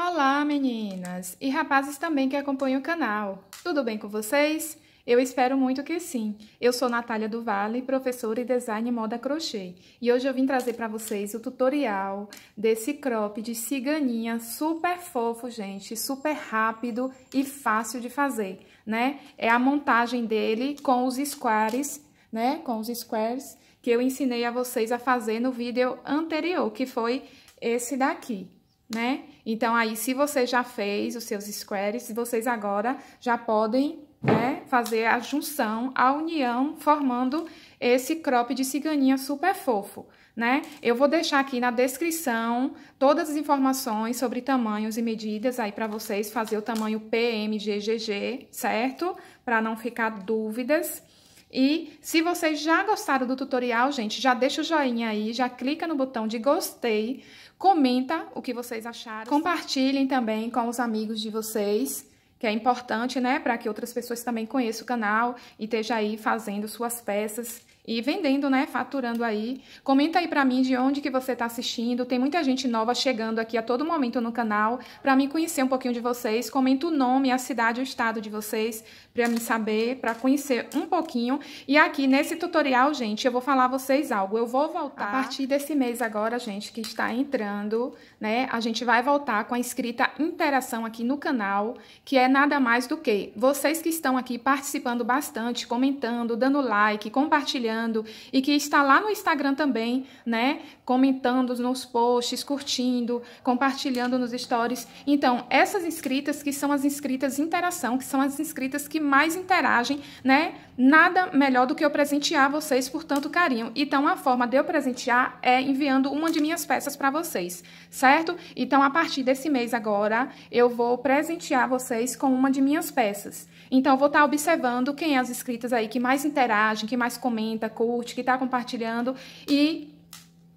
Olá, meninas e rapazes também que acompanham o canal. Tudo bem com vocês? Eu espero muito que sim. Eu sou Natália do Vale, professora e design moda crochê. E hoje eu vim trazer para vocês o tutorial desse crop de ciganinha super fofo, gente, super rápido e fácil de fazer, né? É a montagem dele com os squares, né? Com os squares que eu ensinei a vocês a fazer no vídeo anterior, que foi esse daqui né? Então, aí, se você já fez os seus squares, vocês agora já podem né, fazer a junção, a união, formando esse crop de ciganinha super fofo, né? Eu vou deixar aqui na descrição todas as informações sobre tamanhos e medidas aí para vocês fazer o tamanho PMGGG, certo? Para não ficar dúvidas. E se vocês já gostaram do tutorial, gente, já deixa o joinha aí, já clica no botão de gostei, comenta o que vocês acharam, compartilhem também com os amigos de vocês, que é importante, né, para que outras pessoas também conheçam o canal e esteja aí fazendo suas peças e vendendo, né, faturando aí. Comenta aí para mim de onde que você está assistindo. Tem muita gente nova chegando aqui a todo momento no canal para mim conhecer um pouquinho de vocês. Comenta o nome, a cidade, o estado de vocês para me saber, para conhecer um pouquinho. E aqui nesse tutorial, gente, eu vou falar a vocês algo. Eu vou voltar a partir desse mês agora, gente, que está entrando, né? A gente vai voltar com a escrita interação aqui no canal, que é nada mais do que vocês que estão aqui participando bastante, comentando, dando like, compartilhando e que está lá no Instagram também, né? Comentando nos posts, curtindo, compartilhando nos stories. Então, essas inscritas que são as inscritas interação, que são as inscritas que mais interagem, né? Nada melhor do que eu presentear vocês por tanto carinho. Então, a forma de eu presentear é enviando uma de minhas peças para vocês, certo? Então, a partir desse mês agora, eu vou presentear vocês com uma de minhas peças. Então, eu vou estar tá observando quem é as inscritas aí que mais interagem, que mais comentam, comenta, curte, que está compartilhando. E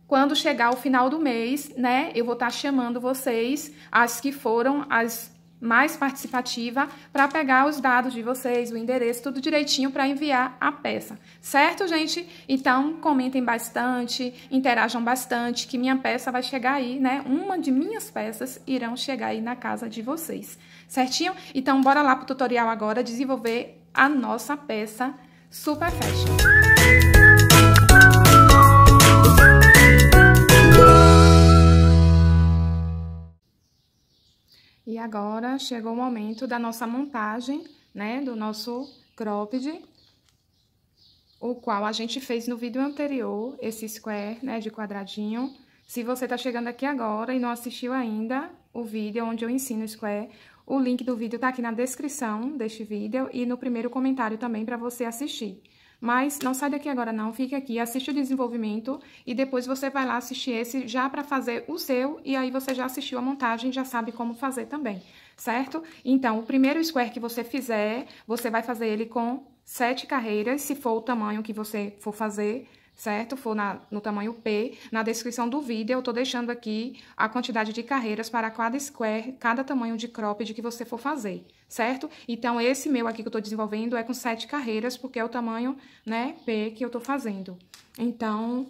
quando chegar o final do mês, né, eu vou estar tá chamando vocês, as que foram as mais participativa para pegar os dados de vocês, o endereço, tudo direitinho para enviar a peça. Certo, gente? Então, comentem bastante, interajam bastante, que minha peça vai chegar aí, né? Uma de minhas peças irão chegar aí na casa de vocês. Certinho? Então, bora lá pro tutorial agora desenvolver a nossa peça Super Fashion. E agora chegou o momento da nossa montagem, né, do nosso cropped, o qual a gente fez no vídeo anterior, esse square, né, de quadradinho. Se você tá chegando aqui agora e não assistiu ainda o vídeo onde eu ensino square, o link do vídeo tá aqui na descrição deste vídeo e no primeiro comentário também para você assistir. Mas não sai daqui agora não, fique aqui, assiste o desenvolvimento e depois você vai lá assistir esse já para fazer o seu e aí você já assistiu a montagem, já sabe como fazer também, certo? Então, o primeiro square que você fizer, você vai fazer ele com sete carreiras, se for o tamanho que você for fazer, certo? For na, no tamanho P. Na descrição do vídeo, eu estou deixando aqui a quantidade de carreiras para cada square, cada tamanho de cropped que você for fazer, certo? Então, esse meu aqui que eu estou desenvolvendo é com sete carreiras, porque é o tamanho, né, P que eu estou fazendo. Então,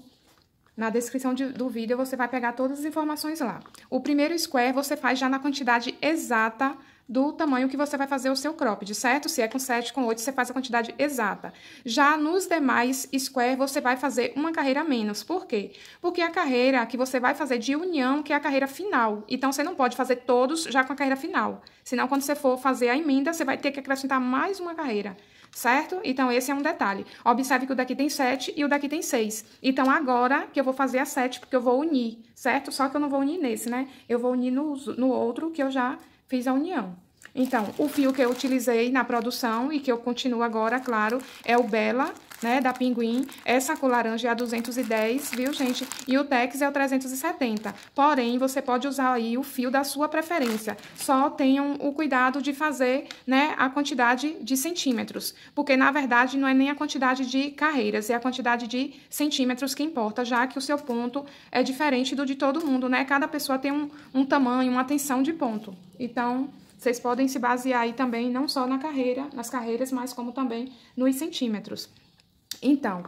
na descrição de, do vídeo, você vai pegar todas as informações lá. O primeiro square você faz já na quantidade exata do tamanho que você vai fazer o seu cropped, certo? Se é com 7, com 8, você faz a quantidade exata. Já nos demais square, você vai fazer uma carreira menos. Por quê? Porque a carreira que você vai fazer de união, que é a carreira final. Então, você não pode fazer todos já com a carreira final. Senão, quando você for fazer a emenda, você vai ter que acrescentar mais uma carreira certo? Então, esse é um detalhe. Observe que o daqui tem 7 e o daqui tem 6. Então, agora que eu vou fazer a 7, porque eu vou unir, certo? Só que eu não vou unir nesse, né? Eu vou unir no, no outro que eu já fiz a união. Então, o fio que eu utilizei na produção e que eu continuo agora, claro, é o Bela né, da Pinguim, essa cor laranja é a 210, viu, gente? E o Tex é o 370. Porém, você pode usar aí o fio da sua preferência. Só tenham o cuidado de fazer, né, a quantidade de centímetros, porque na verdade não é nem a quantidade de carreiras, é a quantidade de centímetros que importa, já que o seu ponto é diferente do de todo mundo, né? Cada pessoa tem um, um tamanho, uma tensão de ponto. Então, vocês podem se basear aí também, não só na carreira, nas carreiras, mas como também nos centímetros. Então,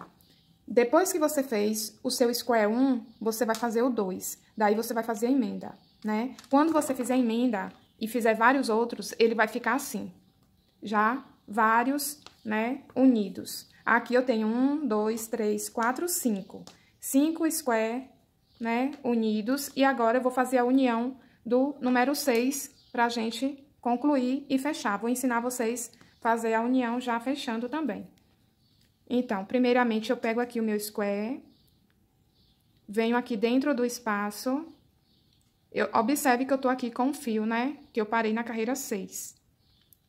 depois que você fez o seu square 1, você vai fazer o 2. Daí você vai fazer a emenda, né? Quando você fizer a emenda e fizer vários outros, ele vai ficar assim. Já vários, né, unidos. Aqui eu tenho 1, 2, 3, 4, 5. 5 square, né, unidos. E agora eu vou fazer a união do número 6 pra gente concluir e fechar. Vou ensinar vocês fazer a união já fechando também. Então, primeiramente, eu pego aqui o meu square, venho aqui dentro do espaço, eu, observe que eu tô aqui com fio, né? Que eu parei na carreira 6.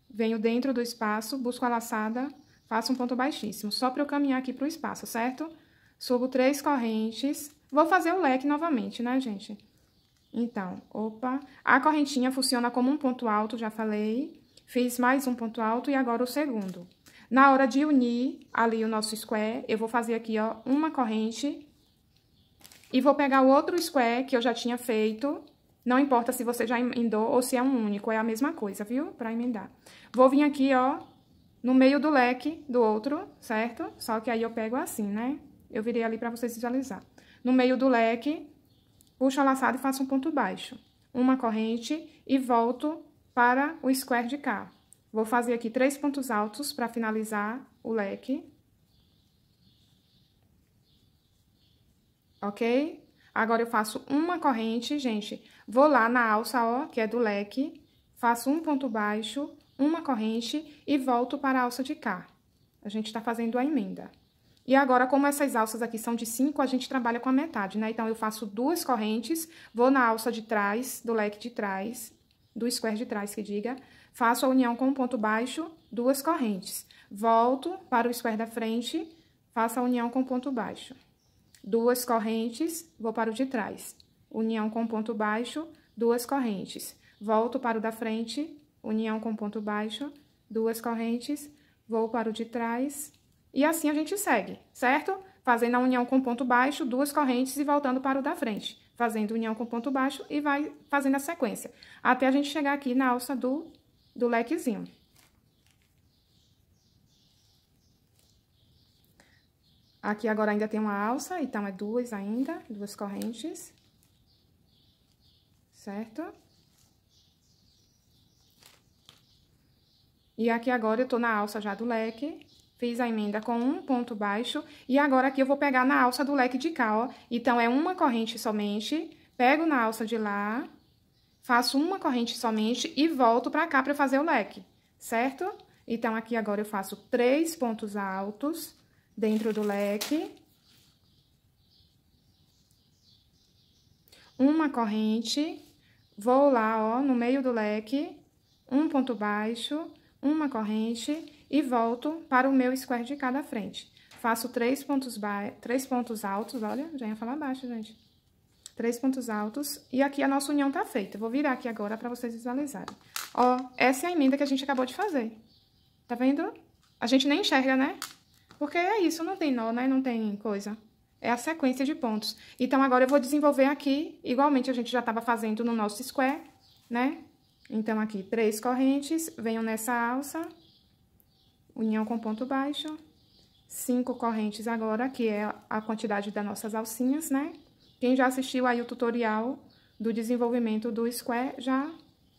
Venho dentro do espaço, busco a laçada, faço um ponto baixíssimo, só para eu caminhar aqui pro espaço, certo? Subo três correntes, vou fazer o leque novamente, né, gente? Então, opa, a correntinha funciona como um ponto alto, já falei. Fiz mais um ponto alto e agora o segundo. Na hora de unir ali o nosso square, eu vou fazer aqui, ó, uma corrente. E vou pegar o outro square que eu já tinha feito. Não importa se você já emendou ou se é um único, é a mesma coisa, viu? Pra emendar. Vou vir aqui, ó, no meio do leque do outro, certo? Só que aí eu pego assim, né? Eu virei ali pra vocês visualizar. No meio do leque, puxo a laçada e faço um ponto baixo. Uma corrente e volto para o square de cá, Vou fazer aqui três pontos altos para finalizar o leque. Ok? Agora, eu faço uma corrente, gente. Vou lá na alça, ó, que é do leque, faço um ponto baixo, uma corrente e volto para a alça de cá. A gente tá fazendo a emenda. E agora, como essas alças aqui são de cinco, a gente trabalha com a metade, né? Então, eu faço duas correntes, vou na alça de trás, do leque de trás, do square de trás, que diga, Faço a união com ponto baixo, duas correntes. Volto para o square da frente, faço a união com ponto baixo. Duas correntes, vou para o de trás. União com ponto baixo, duas correntes. Volto para o da frente, união com ponto baixo, duas correntes, vou para o de trás. E assim a gente segue, certo? Fazendo a união com ponto baixo, duas correntes e voltando para o da frente. Fazendo união com ponto baixo e vai fazendo a sequência. Até a gente chegar aqui na alça do do lequezinho. Aqui agora ainda tem uma alça, então é duas ainda, duas correntes. Certo? E aqui agora eu tô na alça já do leque, fiz a emenda com um ponto baixo, e agora aqui eu vou pegar na alça do leque de cá, ó. Então, é uma corrente somente, pego na alça de lá, faço uma corrente somente e volto pra cá pra fazer o leque, certo? Então, aqui agora eu faço três pontos altos dentro do leque. Uma corrente, vou lá, ó, no meio do leque, um ponto baixo, uma corrente e volto para o meu square de cada frente. Faço três pontos, ba... três pontos altos, olha, já ia falar baixo, gente três pontos altos. E aqui a nossa união tá feita. vou virar aqui agora pra vocês visualizarem. Ó, essa é a emenda que a gente acabou de fazer. Tá vendo? A gente nem enxerga, né? Porque é isso, não tem nó, né? Não tem coisa. É a sequência de pontos. Então, agora eu vou desenvolver aqui, igualmente a gente já estava fazendo no nosso square, né? Então, aqui, três correntes, venho nessa alça, união com ponto baixo, cinco correntes agora, que é a quantidade das nossas alcinhas, né? Quem já assistiu aí o tutorial do desenvolvimento do square já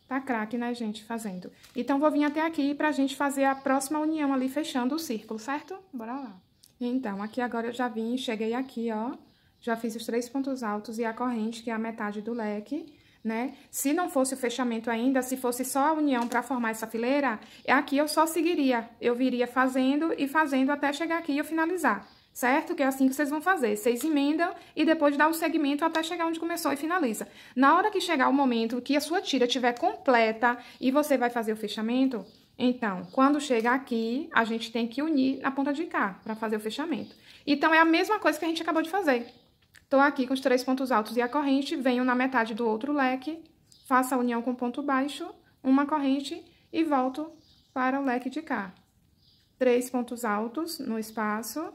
tá craque, né, gente, fazendo. Então, vou vir até aqui pra gente fazer a próxima união ali, fechando o círculo, certo? Bora lá. Então, aqui agora eu já vim, cheguei aqui, ó, já fiz os três pontos altos e a corrente, que é a metade do leque, né? Se não fosse o fechamento ainda, se fosse só a união para formar essa fileira, aqui eu só seguiria. Eu viria fazendo e fazendo até chegar aqui e eu finalizar certo? Que é assim que vocês vão fazer. Vocês emendam e depois dá o um segmento até chegar onde começou e finaliza. Na hora que chegar o momento que a sua tira estiver completa e você vai fazer o fechamento, então, quando chega aqui, a gente tem que unir na ponta de cá para fazer o fechamento. Então, é a mesma coisa que a gente acabou de fazer. Tô aqui com os três pontos altos e a corrente, venho na metade do outro leque, faço a união com ponto baixo, uma corrente e volto para o leque de cá. Três pontos altos no espaço,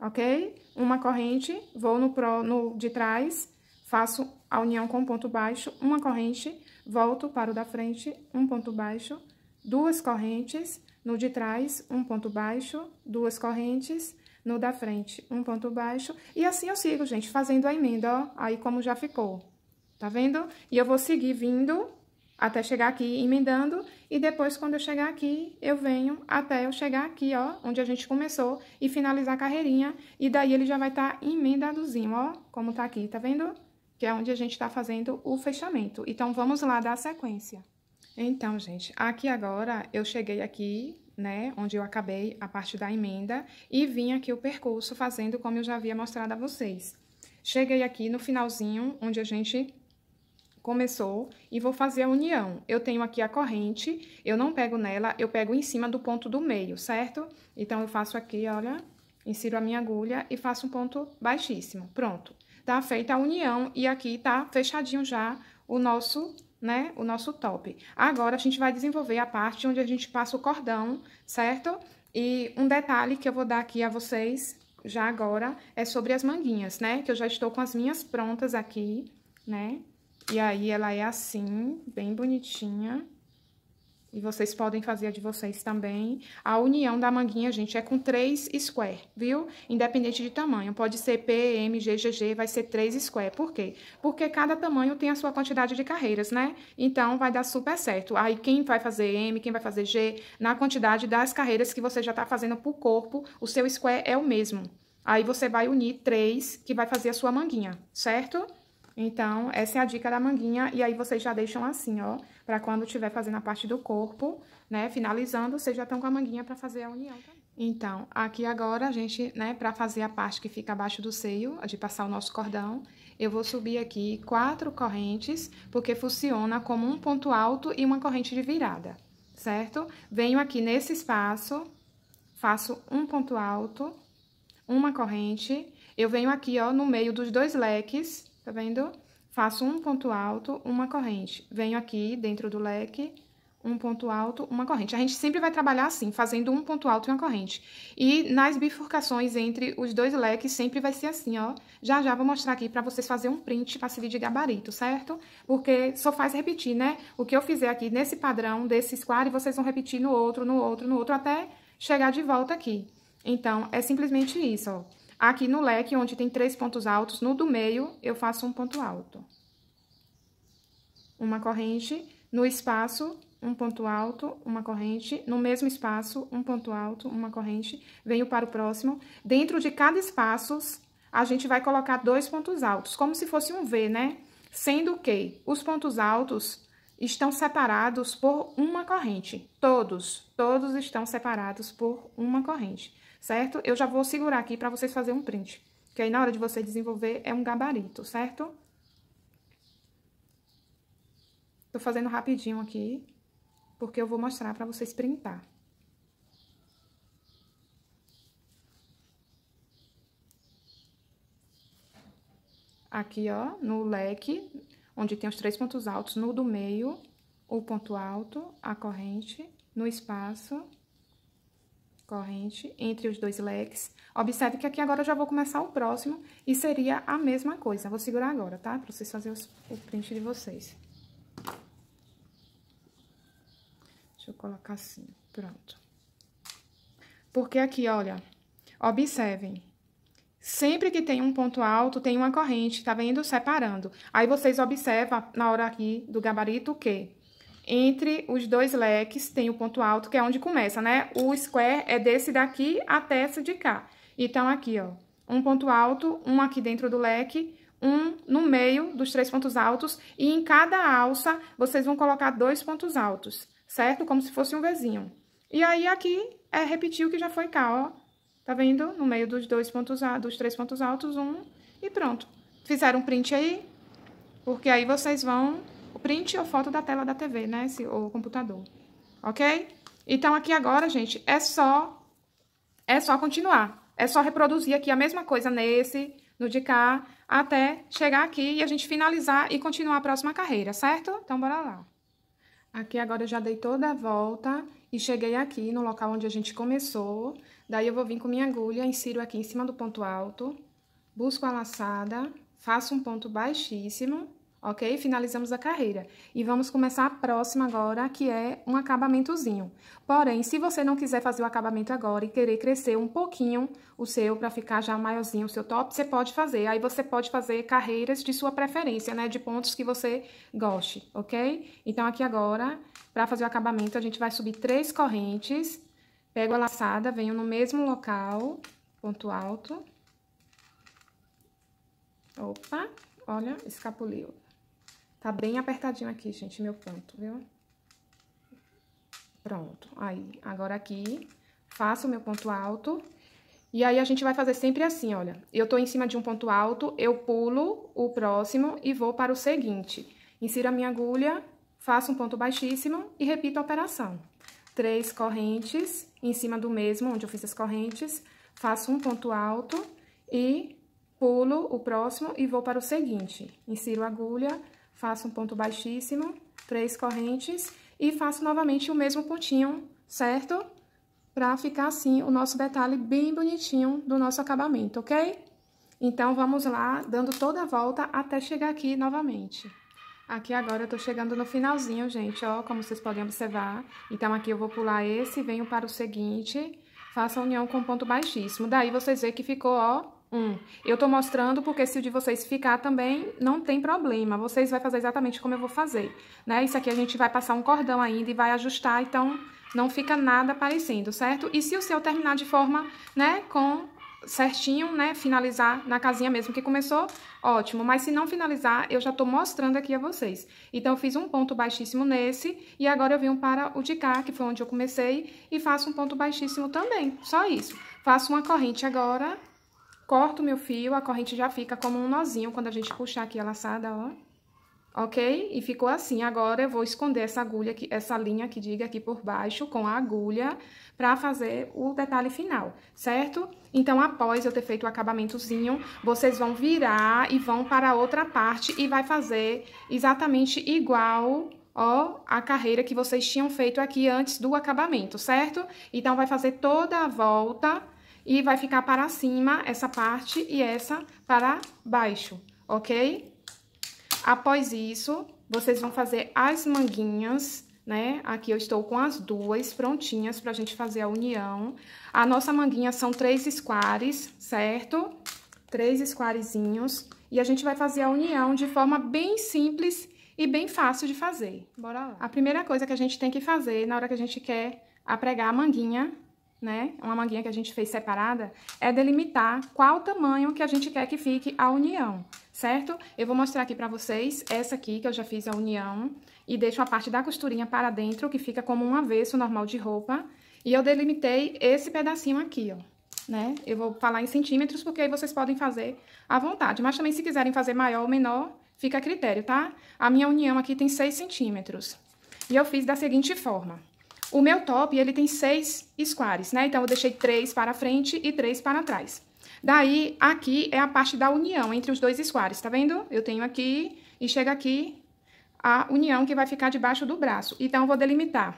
ok? Uma corrente, vou no, pro, no de trás, faço a união com ponto baixo, uma corrente, volto para o da frente, um ponto baixo, duas correntes, no de trás, um ponto baixo, duas correntes, no da frente, um ponto baixo, e assim eu sigo, gente, fazendo a emenda, ó, aí como já ficou, tá vendo? E eu vou seguir vindo até chegar aqui emendando, e depois quando eu chegar aqui, eu venho até eu chegar aqui, ó, onde a gente começou, e finalizar a carreirinha, e daí ele já vai estar tá emendadozinho, ó, como tá aqui, tá vendo? Que é onde a gente tá fazendo o fechamento. Então, vamos lá dar a sequência. Então, gente, aqui agora, eu cheguei aqui, né, onde eu acabei a parte da emenda, e vim aqui o percurso fazendo como eu já havia mostrado a vocês. Cheguei aqui no finalzinho, onde a gente começou e vou fazer a união. Eu tenho aqui a corrente, eu não pego nela, eu pego em cima do ponto do meio, certo? Então, eu faço aqui, olha, insiro a minha agulha e faço um ponto baixíssimo. Pronto. Tá feita a união e aqui tá fechadinho já o nosso, né, o nosso top. Agora, a gente vai desenvolver a parte onde a gente passa o cordão, certo? E um detalhe que eu vou dar aqui a vocês já agora é sobre as manguinhas, né? Que eu já estou com as minhas prontas aqui, né? E aí, ela é assim, bem bonitinha. E vocês podem fazer a de vocês também. A união da manguinha, gente, é com três square, viu? Independente de tamanho. Pode ser P, M, G, GG, vai ser três square. Por quê? Porque cada tamanho tem a sua quantidade de carreiras, né? Então, vai dar super certo. Aí, quem vai fazer M, quem vai fazer G, na quantidade das carreiras que você já tá fazendo pro corpo, o seu square é o mesmo. Aí, você vai unir três, que vai fazer a sua manguinha, certo? Certo? Então, essa é a dica da manguinha, e aí vocês já deixam assim, ó, pra quando estiver fazendo a parte do corpo, né, finalizando, vocês já estão com a manguinha pra fazer a união também. Então, aqui agora a gente, né, pra fazer a parte que fica abaixo do seio, de passar o nosso cordão, eu vou subir aqui quatro correntes, porque funciona como um ponto alto e uma corrente de virada, certo? Venho aqui nesse espaço, faço um ponto alto, uma corrente, eu venho aqui, ó, no meio dos dois leques, tá vendo? Faço um ponto alto, uma corrente. Venho aqui dentro do leque, um ponto alto, uma corrente. A gente sempre vai trabalhar assim, fazendo um ponto alto e uma corrente. E nas bifurcações entre os dois leques sempre vai ser assim, ó. Já já vou mostrar aqui para vocês fazer um print para servir de gabarito, certo? Porque só faz repetir, né? O que eu fizer aqui nesse padrão desse square, vocês vão repetir no outro, no outro, no outro, até chegar de volta aqui. Então, é simplesmente isso, ó. Aqui no leque, onde tem três pontos altos, no do meio, eu faço um ponto alto. Uma corrente, no espaço, um ponto alto, uma corrente, no mesmo espaço, um ponto alto, uma corrente, venho para o próximo. Dentro de cada espaço, a gente vai colocar dois pontos altos, como se fosse um V, né? Sendo que os pontos altos estão separados por uma corrente. Todos, todos estão separados por uma corrente certo? Eu já vou segurar aqui para vocês fazerem um print, que aí na hora de você desenvolver é um gabarito, certo? Tô fazendo rapidinho aqui, porque eu vou mostrar para vocês printar. Aqui, ó, no leque, onde tem os três pontos altos, no do meio, o ponto alto, a corrente, no espaço corrente entre os dois leques. Observe que aqui agora eu já vou começar o próximo e seria a mesma coisa. Vou segurar agora, tá? Pra vocês fazerem os, o print de vocês. Deixa eu colocar assim, pronto. Porque aqui, olha, observem. Sempre que tem um ponto alto, tem uma corrente, tá vendo? Separando. Aí vocês observam na hora aqui do gabarito que entre os dois leques tem o ponto alto, que é onde começa, né? O square é desse daqui até esse de cá. Então, aqui, ó, um ponto alto, um aqui dentro do leque, um no meio dos três pontos altos, e em cada alça, vocês vão colocar dois pontos altos, certo? Como se fosse um vizinho. E aí, aqui, é repetir o que já foi cá, ó. Tá vendo? No meio dos dois pontos, dos três pontos altos, um, e pronto. Fizeram um print aí, porque aí vocês vão print ou foto da tela da TV, né? Esse, ou computador. Ok? Então, aqui agora, gente, é só, é só continuar. É só reproduzir aqui a mesma coisa nesse, no de cá, até chegar aqui e a gente finalizar e continuar a próxima carreira, certo? Então, bora lá. Aqui agora eu já dei toda a volta e cheguei aqui no local onde a gente começou. Daí eu vou vir com minha agulha, insiro aqui em cima do ponto alto, busco a laçada, faço um ponto baixíssimo ok? Finalizamos a carreira. E vamos começar a próxima agora, que é um acabamentozinho. Porém, se você não quiser fazer o acabamento agora e querer crescer um pouquinho o seu, para ficar já maiorzinho o seu top, você pode fazer. Aí você pode fazer carreiras de sua preferência, né? De pontos que você goste, ok? Então, aqui agora, para fazer o acabamento, a gente vai subir três correntes, pego a laçada, venho no mesmo local, ponto alto. Opa, olha, escapuliu. Tá bem apertadinho aqui, gente, meu ponto viu? Pronto. Aí, agora aqui, faço o meu ponto alto. E aí, a gente vai fazer sempre assim, olha. Eu tô em cima de um ponto alto, eu pulo o próximo e vou para o seguinte. Insiro a minha agulha, faço um ponto baixíssimo e repito a operação. Três correntes em cima do mesmo, onde eu fiz as correntes, faço um ponto alto e pulo o próximo e vou para o seguinte. Insiro a agulha, faço um ponto baixíssimo, três correntes, e faço novamente o mesmo pontinho, certo? Pra ficar assim o nosso detalhe bem bonitinho do nosso acabamento, ok? Então, vamos lá, dando toda a volta até chegar aqui novamente. Aqui agora eu tô chegando no finalzinho, gente, ó, como vocês podem observar. Então, aqui eu vou pular esse, venho para o seguinte, faço a união com ponto baixíssimo. Daí, vocês veem que ficou, ó, Hum. Eu tô mostrando porque se o de vocês ficar também, não tem problema. Vocês vão fazer exatamente como eu vou fazer, né? Isso aqui a gente vai passar um cordão ainda e vai ajustar, então não fica nada parecendo, certo? E se o seu terminar de forma, né, com certinho, né, finalizar na casinha mesmo que começou, ótimo. Mas se não finalizar, eu já tô mostrando aqui a vocês. Então, eu fiz um ponto baixíssimo nesse, e agora eu vim para o de cá, que foi onde eu comecei, e faço um ponto baixíssimo também, só isso. Faço uma corrente agora, Corto meu fio, a corrente já fica como um nozinho quando a gente puxar aqui a laçada, ó. Ok? E ficou assim. Agora, eu vou esconder essa agulha, aqui, essa linha que diga aqui por baixo com a agulha pra fazer o detalhe final, certo? Então, após eu ter feito o acabamentozinho, vocês vão virar e vão para outra parte e vai fazer exatamente igual ó, a carreira que vocês tinham feito aqui antes do acabamento, certo? Então, vai fazer toda a volta e vai ficar para cima essa parte e essa para baixo, ok? Após isso, vocês vão fazer as manguinhas, né? Aqui eu estou com as duas prontinhas para a gente fazer a união. A nossa manguinha são três squares, certo? Três squarezinhos. E a gente vai fazer a união de forma bem simples e bem fácil de fazer. Bora lá. A primeira coisa que a gente tem que fazer na hora que a gente quer apregar a manguinha né, uma manguinha que a gente fez separada, é delimitar qual tamanho que a gente quer que fique a união, certo? Eu vou mostrar aqui pra vocês essa aqui que eu já fiz a união e deixo a parte da costurinha para dentro, que fica como um avesso normal de roupa. E eu delimitei esse pedacinho aqui, ó, né? Eu vou falar em centímetros, porque aí vocês podem fazer à vontade. Mas também, se quiserem fazer maior ou menor, fica a critério, tá? A minha união aqui tem 6 centímetros. E eu fiz da seguinte forma. O meu top, ele tem seis squares, né? Então, eu deixei três para frente e três para trás. Daí, aqui é a parte da união entre os dois squares, tá vendo? Eu tenho aqui e chega aqui a união que vai ficar debaixo do braço. Então, eu vou delimitar.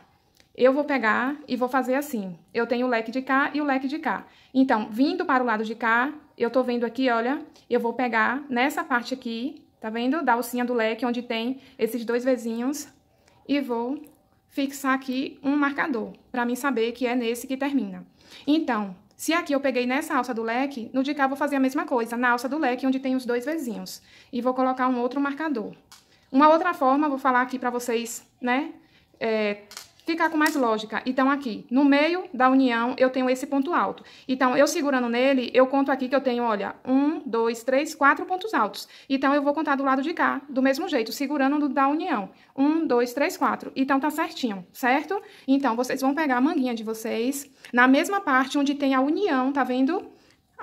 Eu vou pegar e vou fazer assim. Eu tenho o leque de cá e o leque de cá. Então, vindo para o lado de cá, eu tô vendo aqui, olha, eu vou pegar nessa parte aqui, tá vendo? Da alcinha do leque, onde tem esses dois vizinhos, e vou fixar aqui um marcador, para mim saber que é nesse que termina. Então, se aqui eu peguei nessa alça do leque, no de cá vou fazer a mesma coisa, na alça do leque, onde tem os dois vizinhos. E vou colocar um outro marcador. Uma outra forma, vou falar aqui para vocês, né, é, ficar com mais lógica. Então, aqui, no meio da união, eu tenho esse ponto alto. Então, eu segurando nele, eu conto aqui que eu tenho, olha, um, dois, três, quatro pontos altos. Então, eu vou contar do lado de cá, do mesmo jeito, segurando do, da união. Um, dois, três, quatro. Então, tá certinho, certo? Então, vocês vão pegar a manguinha de vocês na mesma parte onde tem a união, tá vendo?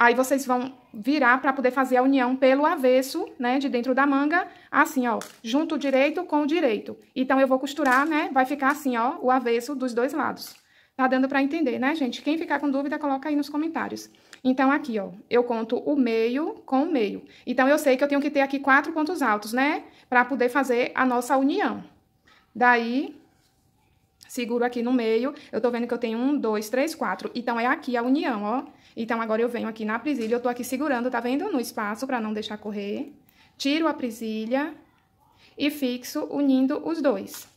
Aí vocês vão virar para poder fazer a união pelo avesso, né, de dentro da manga, assim, ó, junto o direito com o direito. Então, eu vou costurar, né, vai ficar assim, ó, o avesso dos dois lados. Tá dando para entender, né, gente? Quem ficar com dúvida, coloca aí nos comentários. Então, aqui, ó, eu conto o meio com o meio. Então, eu sei que eu tenho que ter aqui quatro pontos altos, né, para poder fazer a nossa união. Daí, Seguro aqui no meio, eu tô vendo que eu tenho um, dois, três, quatro. Então, é aqui a união, ó. Então, agora eu venho aqui na presilha, eu tô aqui segurando, tá vendo? No espaço, pra não deixar correr. Tiro a presilha e fixo unindo os dois,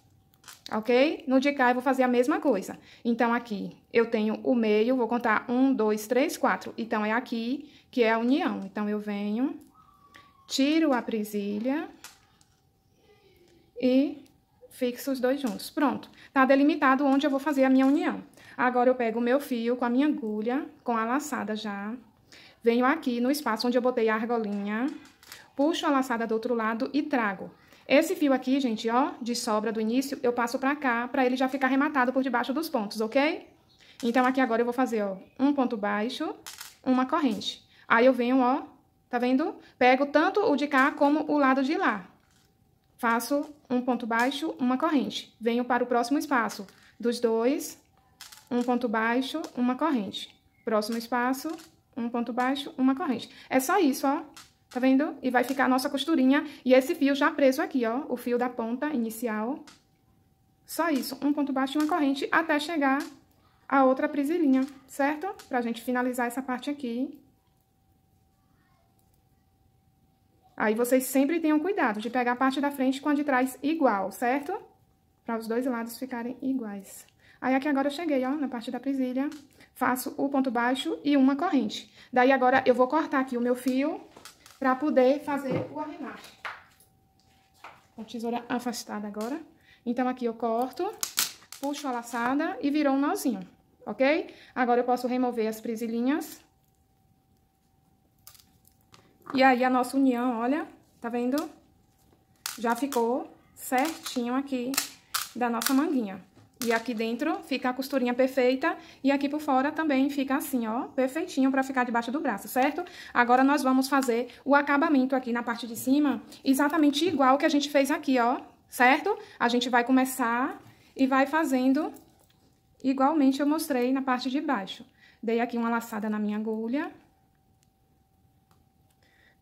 ok? No de cá, eu vou fazer a mesma coisa. Então, aqui, eu tenho o meio, vou contar um, dois, três, quatro. Então, é aqui que é a união. Então, eu venho, tiro a presilha e fixo os dois juntos. Pronto, tá delimitado onde eu vou fazer a minha união. Agora, eu pego o meu fio com a minha agulha, com a laçada já, venho aqui no espaço onde eu botei a argolinha, puxo a laçada do outro lado e trago. Esse fio aqui, gente, ó, de sobra do início, eu passo pra cá, pra ele já ficar arrematado por debaixo dos pontos, ok? Então, aqui agora eu vou fazer, ó, um ponto baixo, uma corrente. Aí, eu venho, ó, tá vendo? Pego tanto o de cá como o lado de lá. Faço um ponto baixo, uma corrente. Venho para o próximo espaço. Dos dois, um ponto baixo, uma corrente. Próximo espaço, um ponto baixo, uma corrente. É só isso, ó. Tá vendo? E vai ficar a nossa costurinha e esse fio já preso aqui, ó. O fio da ponta inicial. Só isso, um ponto baixo e uma corrente até chegar a outra presilhinha, certo? Pra gente finalizar essa parte aqui. Aí, vocês sempre tenham cuidado de pegar a parte da frente com a de trás igual, certo? Para os dois lados ficarem iguais. Aí, aqui agora eu cheguei, ó, na parte da presilha, faço o ponto baixo e uma corrente. Daí, agora, eu vou cortar aqui o meu fio para poder fazer o arremate. Com tesoura afastada agora. Então, aqui eu corto, puxo a laçada e virou um nozinho, ok? Agora, eu posso remover as presilhinhas e aí, a nossa união, olha, tá vendo? Já ficou certinho aqui da nossa manguinha. E aqui dentro fica a costurinha perfeita e aqui por fora também fica assim, ó, perfeitinho pra ficar debaixo do braço, certo? Agora nós vamos fazer o acabamento aqui na parte de cima, exatamente igual que a gente fez aqui, ó, certo? A gente vai começar e vai fazendo igualmente eu mostrei na parte de baixo. Dei aqui uma laçada na minha agulha,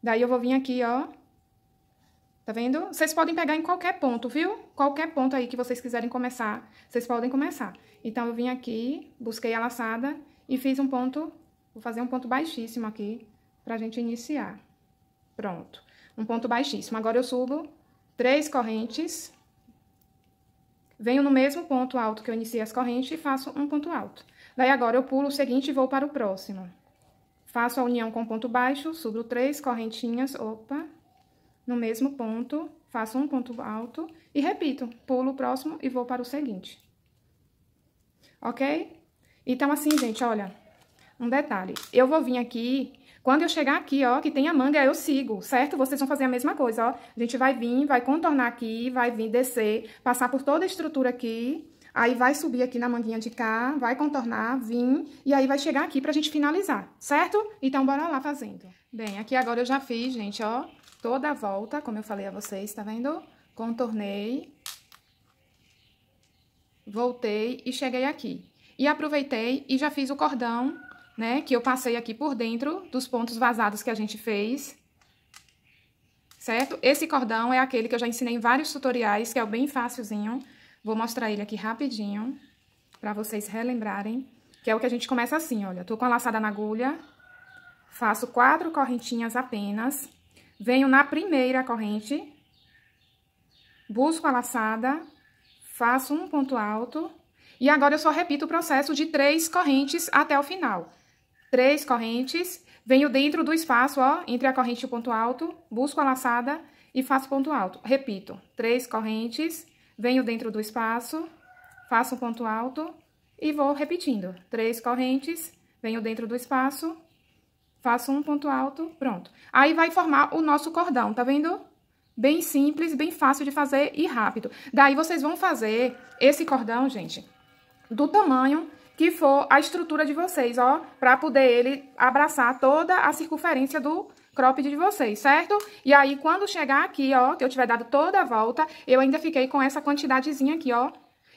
Daí eu vou vir aqui, ó. Tá vendo? Vocês podem pegar em qualquer ponto, viu? Qualquer ponto aí que vocês quiserem começar, vocês podem começar. Então, eu vim aqui, busquei a laçada e fiz um ponto... Vou fazer um ponto baixíssimo aqui pra gente iniciar. Pronto. Um ponto baixíssimo. Agora, eu subo três correntes. Venho no mesmo ponto alto que eu iniciei as correntes e faço um ponto alto. Daí, agora, eu pulo o seguinte e vou para o próximo. Faço a união com ponto baixo, subo três correntinhas, opa, no mesmo ponto, faço um ponto alto e repito, pulo o próximo e vou para o seguinte. Ok? Então, assim, gente, olha, um detalhe. Eu vou vir aqui, quando eu chegar aqui, ó, que tem a manga, eu sigo, certo? Vocês vão fazer a mesma coisa, ó. A gente vai vir, vai contornar aqui, vai vir descer, passar por toda a estrutura aqui, Aí vai subir aqui na manguinha de cá, vai contornar, vim, e aí vai chegar aqui pra gente finalizar, certo? Então, bora lá fazendo. Bem, aqui agora eu já fiz, gente, ó, toda a volta, como eu falei a vocês, tá vendo? Contornei, voltei e cheguei aqui. E aproveitei e já fiz o cordão, né, que eu passei aqui por dentro dos pontos vazados que a gente fez, certo? Esse cordão é aquele que eu já ensinei em vários tutoriais, que é o bem fácilzinho, Vou mostrar ele aqui rapidinho, para vocês relembrarem, que é o que a gente começa assim, olha. Tô com a laçada na agulha, faço quatro correntinhas apenas, venho na primeira corrente, busco a laçada, faço um ponto alto, e agora eu só repito o processo de três correntes até o final. Três correntes, venho dentro do espaço, ó, entre a corrente e o ponto alto, busco a laçada e faço ponto alto. Repito, três correntes venho dentro do espaço, faço um ponto alto e vou repetindo. Três correntes, venho dentro do espaço, faço um ponto alto, pronto. Aí vai formar o nosso cordão, tá vendo? Bem simples, bem fácil de fazer e rápido. Daí vocês vão fazer esse cordão, gente, do tamanho que for a estrutura de vocês, ó, para poder ele abraçar toda a circunferência do cropped de vocês, certo? E aí, quando chegar aqui, ó, que eu tiver dado toda a volta, eu ainda fiquei com essa quantidadezinha aqui, ó.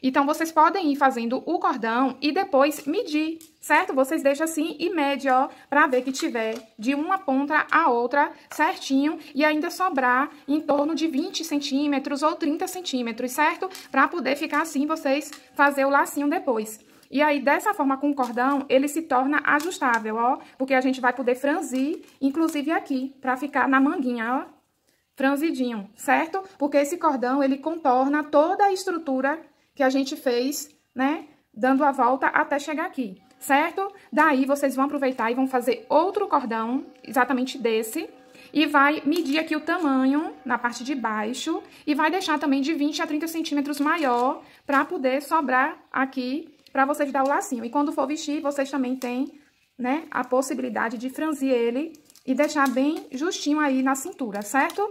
Então, vocês podem ir fazendo o cordão e depois medir, certo? Vocês deixam assim e mede, ó, pra ver que tiver de uma ponta a outra certinho e ainda sobrar em torno de 20 centímetros ou 30 centímetros, certo? Pra poder ficar assim, vocês fazer o lacinho depois. E aí, dessa forma, com o cordão, ele se torna ajustável, ó. Porque a gente vai poder franzir, inclusive aqui, pra ficar na manguinha, ó. Franzidinho, certo? Porque esse cordão, ele contorna toda a estrutura que a gente fez, né? Dando a volta até chegar aqui, certo? Daí, vocês vão aproveitar e vão fazer outro cordão, exatamente desse, e vai medir aqui o tamanho na parte de baixo e vai deixar também de 20 a 30 centímetros maior para poder sobrar aqui para vocês dar o lacinho. E quando for vestir, vocês também têm, né, a possibilidade de franzir ele e deixar bem justinho aí na cintura, certo?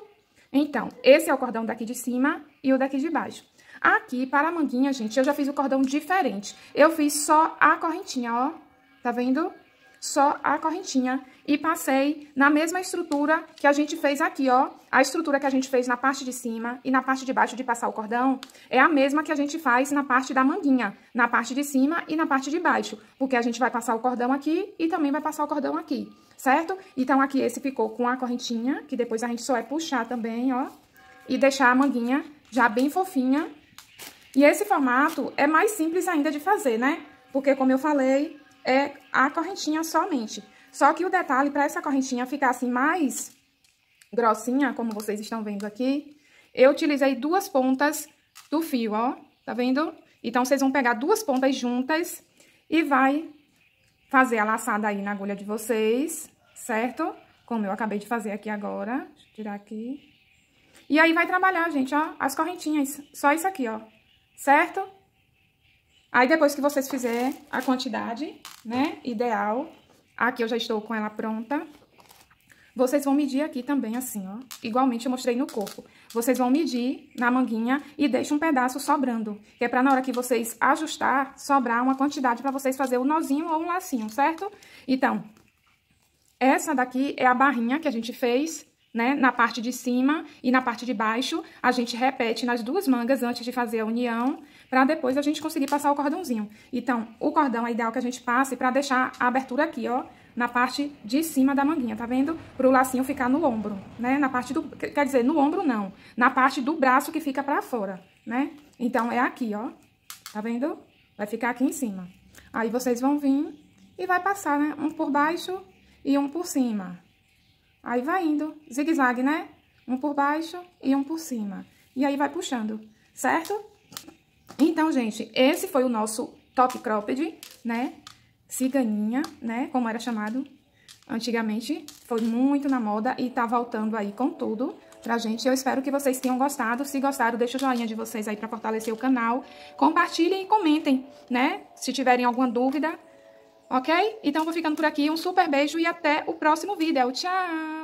Então, esse é o cordão daqui de cima e o daqui de baixo. Aqui, para a manguinha, gente, eu já fiz o cordão diferente. Eu fiz só a correntinha, ó. Tá vendo? só a correntinha e passei na mesma estrutura que a gente fez aqui, ó. A estrutura que a gente fez na parte de cima e na parte de baixo de passar o cordão é a mesma que a gente faz na parte da manguinha, na parte de cima e na parte de baixo, porque a gente vai passar o cordão aqui e também vai passar o cordão aqui, certo? Então, aqui esse ficou com a correntinha, que depois a gente só é puxar também, ó, e deixar a manguinha já bem fofinha. E esse formato é mais simples ainda de fazer, né? Porque, como eu falei, é a correntinha somente. Só que o detalhe para essa correntinha ficar assim mais grossinha, como vocês estão vendo aqui, eu utilizei duas pontas do fio, ó, tá vendo? Então, vocês vão pegar duas pontas juntas e vai fazer a laçada aí na agulha de vocês, certo? Como eu acabei de fazer aqui agora, deixa eu tirar aqui. E aí, vai trabalhar, gente, ó, as correntinhas, só isso aqui, ó, certo? Aí, depois que vocês fizerem a quantidade, né, ideal, aqui eu já estou com ela pronta, vocês vão medir aqui também, assim, ó. Igualmente eu mostrei no corpo. Vocês vão medir na manguinha e deixa um pedaço sobrando. Que é pra na hora que vocês ajustar, sobrar uma quantidade pra vocês fazer o um nozinho ou um lacinho, certo? Então, essa daqui é a barrinha que a gente fez, né? Na parte de cima e na parte de baixo. A gente repete nas duas mangas antes de fazer a união para depois a gente conseguir passar o cordãozinho. Então, o cordão é ideal que a gente passe para deixar a abertura aqui, ó, na parte de cima da manguinha, tá vendo? Pro lacinho ficar no ombro, né? Na parte do... quer dizer, no ombro não, na parte do braço que fica para fora, né? Então, é aqui, ó, tá vendo? Vai ficar aqui em cima. Aí, vocês vão vir e vai passar, né? Um por baixo e um por cima. Aí, vai indo, zigue-zague, né? Um por baixo e um por cima. E aí, vai puxando, certo? Então, gente, esse foi o nosso top cropped, né? Ciganinha, né? Como era chamado antigamente. Foi muito na moda e tá voltando aí com tudo pra gente. Eu espero que vocês tenham gostado. Se gostaram, deixa o joinha de vocês aí pra fortalecer o canal. Compartilhem e comentem, né? Se tiverem alguma dúvida, ok? Então, vou ficando por aqui. Um super beijo e até o próximo vídeo. Tchau!